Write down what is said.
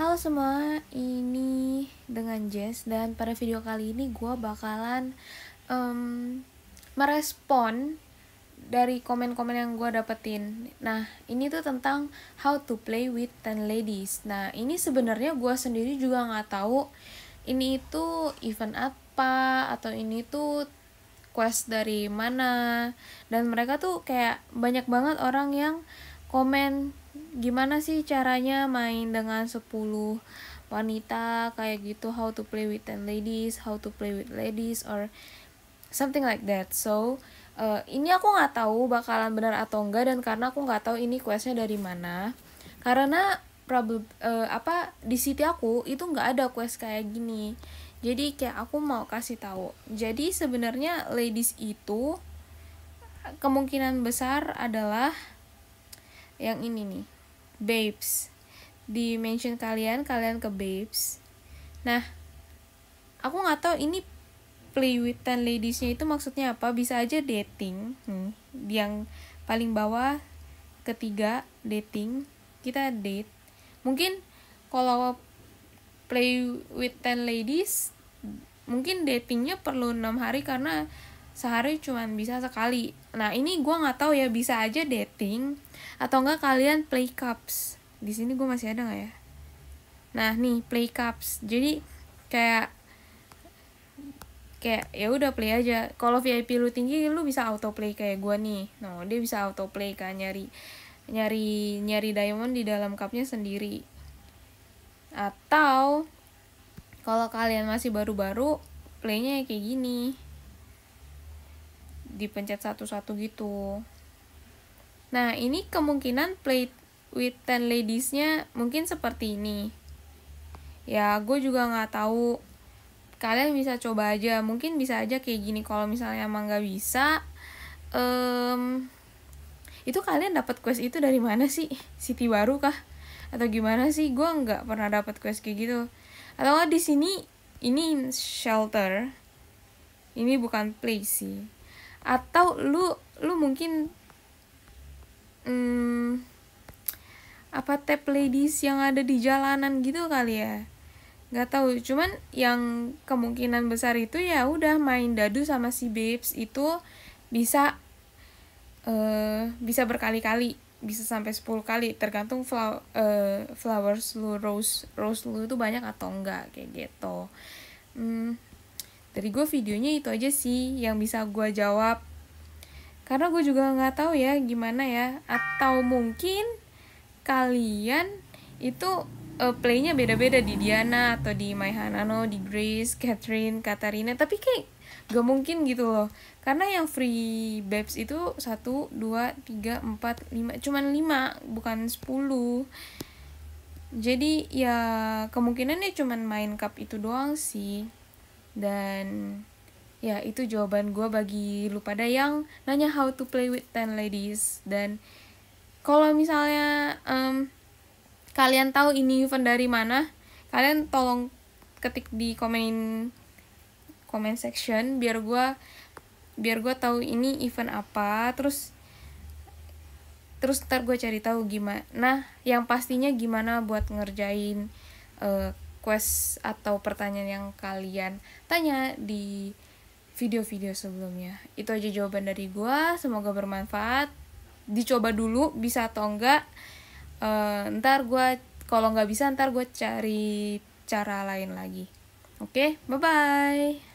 Halo semua, ini dengan Jess dan pada video kali ini gue bakalan um, merespon dari komen-komen yang gue dapetin. Nah, ini tuh tentang how to play with ten ladies. Nah, ini sebenarnya gue sendiri juga nggak tahu ini itu event apa atau ini tuh quest dari mana. Dan mereka tuh kayak banyak banget orang yang komen gimana sih caranya main dengan 10 wanita kayak gitu how to play with ten ladies how to play with ladies or something like that so uh, ini aku nggak tahu bakalan benar atau enggak dan karena aku nggak tahu ini questnya dari mana karena problem uh, apa di city aku itu nggak ada quest kayak gini jadi kayak aku mau kasih tahu jadi sebenarnya ladies itu kemungkinan besar adalah yang ini nih babes di mention kalian kalian ke babes nah aku nggak tahu ini play with ten ladiesnya itu maksudnya apa bisa aja dating hmm, yang paling bawah ketiga dating kita date mungkin kalau play with ten ladies mungkin datingnya perlu enam hari karena sehari cuma bisa sekali. Nah ini gue nggak tahu ya bisa aja dating atau enggak kalian play cups. Di sini gue masih ada nggak ya? Nah nih play cups. Jadi kayak kayak ya udah play aja kalau VIP lu tinggi lu bisa auto play kayak gue nih no nah, dia bisa auto play kan nyari nyari nyari diamond di dalam cupnya sendiri atau kalau kalian masih baru-baru playnya kayak gini dipencet satu-satu gitu. Nah, ini kemungkinan play with ten ladies-nya mungkin seperti ini. Ya, gue juga nggak tahu. Kalian bisa coba aja. Mungkin bisa aja kayak gini. Kalau misalnya emang nggak bisa, um, itu kalian dapat quest itu dari mana sih? City baru kah? Atau gimana sih? Gue nggak pernah dapat quest kayak gitu. Atau di sini ini shelter. Ini bukan place sih atau lu lu mungkin hmm, apa tap ladies yang ada di jalanan gitu kali ya nggak tahu cuman yang kemungkinan besar itu ya udah main dadu sama si babes itu bisa uh, bisa berkali-kali bisa sampai 10 kali tergantung flower, uh, flowers lu rose rose lu itu banyak atau enggak kayak gitu hmm, dari gue videonya itu aja sih yang bisa gue jawab. Karena gue juga nggak tahu ya gimana ya. Atau mungkin kalian itu uh, playnya beda-beda di Diana atau di My Hanano, di Grace, Catherine, Katarina. Tapi kayak gak mungkin gitu loh. Karena yang free babes itu 1, 2, 3, 4, 5. Cuman 5, bukan 10. Jadi ya kemungkinannya cuman main cup itu doang sih dan ya itu jawaban gue bagi lu pada yang nanya how to play with ten ladies dan kalau misalnya um, kalian tahu ini event dari mana kalian tolong ketik di komen comment section biar gue biar gue tahu ini event apa terus terus ntar gue cari tahu gimana nah yang pastinya gimana buat ngerjain uh, request atau pertanyaan yang kalian tanya di video-video sebelumnya. Itu aja jawaban dari gue. Semoga bermanfaat. Dicoba dulu bisa atau enggak. Uh, ntar gue kalau nggak bisa ntar gue cari cara lain lagi. Oke, okay, bye bye.